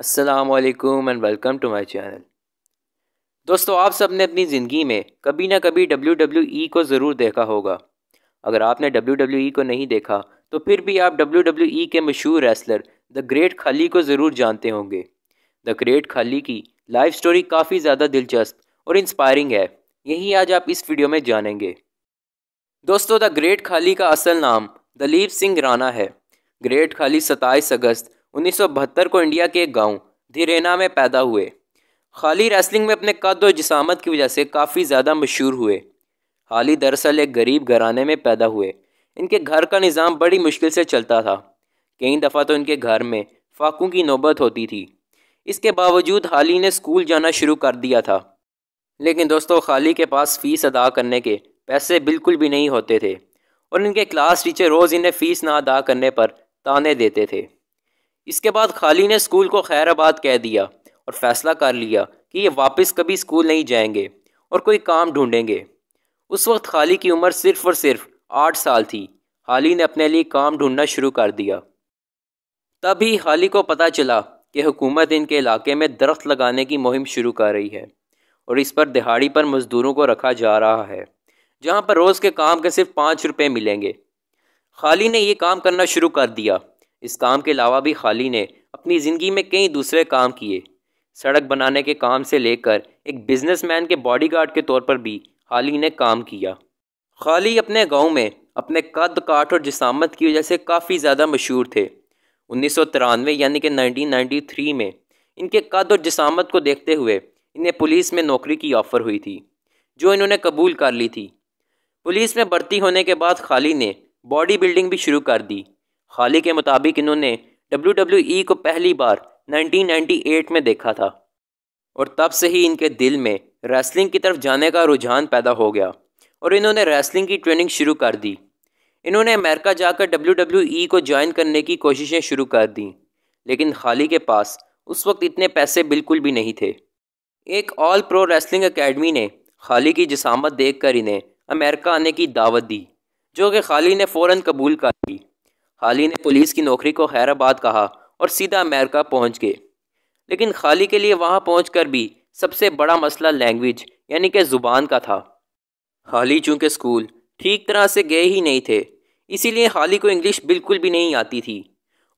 असलकम and welcome to my channel दोस्तों आप सब ने अपनी ज़िंदगी में कभी ना कभी डब्ल्यू डब्ल्यू ई को ज़रूर देखा होगा अगर आपने डब्ल्यू डब्ल्यू ई को नहीं देखा तो फिर भी आप डब्ल्यू डब्ल्यू ई के मशहूर रेसलर द ग्रेट खाली को ज़रूर जानते होंगे द ग्रेट खाली की लाइफ स्टोरी काफ़ी ज़्यादा दिलचस्प और इंस्पायरिंग है यही आज आप इस वीडियो में जानेंगे दोस्तों द ग्रेट खाली का असल नाम दलीप सिंह राणा है ग्रेट खाली सत्ताईस अगस्त उन्नीस को इंडिया के एक गाँव धीरेना में पैदा हुए खाली रेसलिंग में अपने कद और जिसामत की वजह से काफ़ी ज़्यादा मशहूर हुए ही दरअसल एक गरीब घराने में पैदा हुए इनके घर का निज़ाम बड़ी मुश्किल से चलता था कई दफ़ा तो इनके घर में फाकू की नौबत होती थी इसके बावजूद ही ने स्कूल जाना शुरू कर दिया था लेकिन दोस्तों खाली के पास फ़ीस अदा करने के पैसे बिल्कुल भी नहीं होते थे और इनके क्लास टीचर रोज़ इन्हें फ़ीस ना अदा करने पर ताने देते थे इसके बाद खाली ने स्कूल को खैराबाद कह दिया और फैसला कर लिया कि ये वापस कभी स्कूल नहीं जाएंगे और कोई काम ढूंढेंगे उस वक्त खाली की उम्र सिर्फ और सिर्फ आठ साल थी हाली ने अपने लिए काम ढूंढना शुरू कर दिया तभी हाली को पता चला कि हुकूमत इनके इलाके में दरख्त लगाने की मुहिम शुरू कर रही है और इस पर दिहाड़ी पर मज़दूरों को रखा जा रहा है जहाँ पर रोज़ के काम के सिर्फ पाँच रुपये मिलेंगे खाली ने यह काम करना शुरू कर दिया इस काम के अलावा भी खाली ने अपनी ज़िंदगी में कई दूसरे काम किए सड़क बनाने के काम से लेकर एक बिजनेसमैन के बॉडीगार्ड के तौर पर भी खाली ने काम किया खाली अपने गांव में अपने कद काठ और जिसामत की वजह से काफ़ी ज़्यादा मशहूर थे उन्नीस यानी कि थ्री में इनके कद और जिसामत को देखते हुए इन्हें पुलिस में नौकरी की ऑफ़र हुई थी जो इन्होंने कबूल कर ली थी पुलिस में भर्ती होने के बाद खाली ने बॉडी बिल्डिंग भी शुरू कर दी खाली के मुताबिक इन्होंने डब्ल्यू डब्ल्यू ई को पहली बार 1998 में देखा था और तब से ही इनके दिल में रेसलिंग की तरफ जाने का रुझान पैदा हो गया और इन्होंने रेसलिंग की ट्रेनिंग शुरू कर दी इन्होंने अमेरिका जाकर डब्ल्यू डब्ल्यू ई को ज्वाइन करने की कोशिशें शुरू कर दी लेकिन खाली के पास उस वक्त इतने पैसे बिल्कुल भी नहीं थे एक ऑल प्रो रेसलिंग अकेडमी ने खाली की जसामत देख कर इन्हें अमेरिका आने की दावत दी जो कि खाली ने फ़ौर कबूल कर ली खाली ने पुलिस की नौकरी को हैराबाद कहा और सीधा अमेरिका पहुंच गए लेकिन खाली के लिए वहां पहुंचकर भी सबसे बड़ा मसला लैंग्वेज यानी कि ज़ुबान का था खाली चूँकि स्कूल ठीक तरह से गए ही नहीं थे इसीलिए हाली को इंग्लिश बिल्कुल भी नहीं आती थी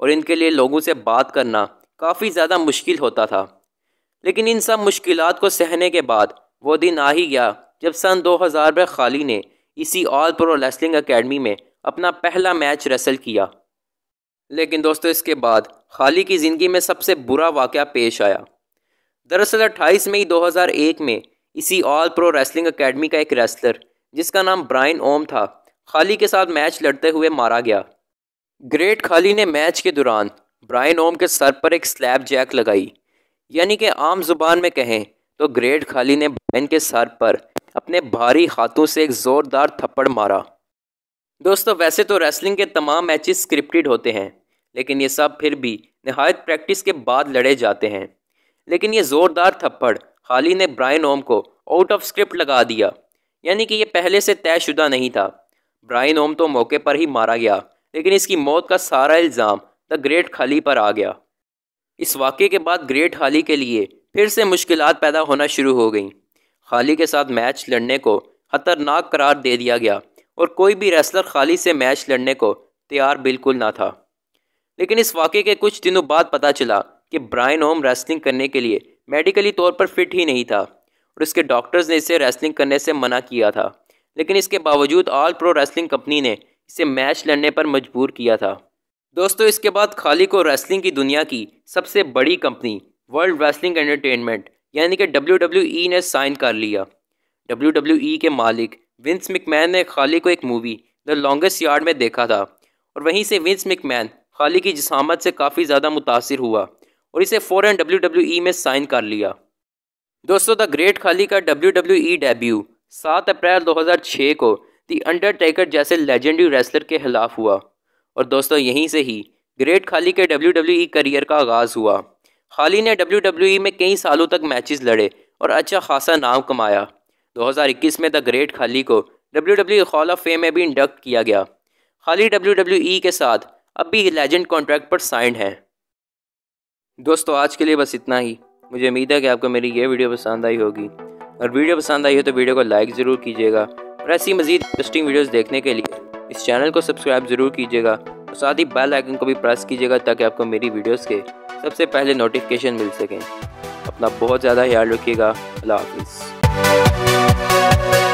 और इनके लिए लोगों से बात करना काफ़ी ज़्यादा मुश्किल होता था लेकिन इन सब मुश्किल को सहने के बाद वो दिन आ ही गया जब सन हज़ार में खाली ने इसी ऑल प्रो रेस्लिंग अकेडमी में अपना पहला मैच रेसल किया लेकिन दोस्तों इसके बाद खाली की ज़िंदगी में सबसे बुरा वाक़ पेश आया दरअसल 28 मई 2001 में इसी ऑल प्रो रेसलिंग एकेडमी का एक रेसलर जिसका नाम ब्रायन ओम था खाली के साथ मैच लड़ते हुए मारा गया ग्रेट खाली ने मैच के दौरान ब्रायन ओम के सर पर एक स्लैब जैक लगाई यानी कि आम जुबान में कहें तो ग्रेट खाली ने ब्रायन के सर पर अपने भारी हाथों से एक ज़ोरदार थप्पड़ मारा दोस्तों वैसे तो रेसलिंग के तमाम मैचेस स्क्रिप्टेड होते हैं लेकिन ये सब फिर भी नहायत प्रैक्टिस के बाद लड़े जाते हैं लेकिन ये ज़ोरदार थप्पड़ हाली ने ब्रायन ओम को आउट ऑफ स्क्रिप्ट लगा दिया यानी कि ये पहले से तयशुदा नहीं था ब्रायन ओम तो मौके पर ही मारा गया लेकिन इसकी मौत का सारा इल्ज़ाम द ग्रेट खाली पर आ गया इस वाक़े के बाद ग्रेट हाली के लिए फिर से मुश्किल पैदा होना शुरू हो गई खाली के साथ मैच लड़ने को खतरनाक करार दे दिया गया और कोई भी रेसलर खाली से मैच लड़ने को तैयार बिल्कुल ना था लेकिन इस वाक़े के कुछ दिनों बाद पता चला कि ब्रायन होम रेसलिंग करने के लिए मेडिकली तौर पर फिट ही नहीं था और इसके डॉक्टर्स ने इसे रेसलिंग करने से मना किया था लेकिन इसके बावजूद ऑल प्रो रेसलिंग कंपनी ने इसे मैच लड़ने पर मजबूर किया था दोस्तों इसके बाद खाली को रेसलिंग की दुनिया की सबसे बड़ी कंपनी वर्ल्ड रेसलिंग एंटरटेनमेंट यानी कि डब्ल्यू e ने साइन कर लिया डब्ल्यू e के मालिक विंस मिकमैन ने खाली को एक मूवी द लॉन्गेस्ट यार्ड में देखा था और वहीं से विंस मिकमैन खाली की जिसामत से काफ़ी ज़्यादा मुतासर हुआ और इसे फ़ौरन डब्ल्यू डब्ल्यू ई में साइन कर लिया दोस्तों द ग्रेट खाली का डब्ल्यू डब्ल्यू ई डेब्यू सात अप्रैल दो हज़ार छः को दी अंडरटेकर जैसे लेजेंडरी रेसलर के खिलाफ हुआ और दोस्तों यहीं से ही ग्रेट खाली के डब्ल्यू डब्ल्यू ई करियर का आगाज़ हुआ खाली ने डब्ल्यू डब्ल्यू ई में कई सालों तक मैचेस लड़े और अच्छा खासा नाम कमाया 2021 में द ग्रेट खाली को W W hall of fame में भी इंडक्ट किया गया खाली डब्ल्यू डब्ल्यू ई के साथ अब भी लेजेंड कॉन्ट्रैक्ट पर साइंड हैं दोस्तों आज के लिए बस इतना ही मुझे उम्मीद है कि आपको मेरी ये वीडियो पसंद आई होगी और वीडियो पसंद आई हो तो वीडियो को लाइक ज़रूर कीजिएगा और ऐसी मज़ीद इंटरेस्टिंग वीडियोस देखने के लिए इस चैनल को सब्सक्राइब ज़रूर कीजिएगा और साथ ही बेल आइकन को भी प्रेस कीजिएगा ताकि आपको मेरी वीडियोस के सबसे पहले नोटिफिकेशन मिल सकें अपना बहुत ज़्यादा ख्याल रखिएगा अल्लाह हाफिज़ Música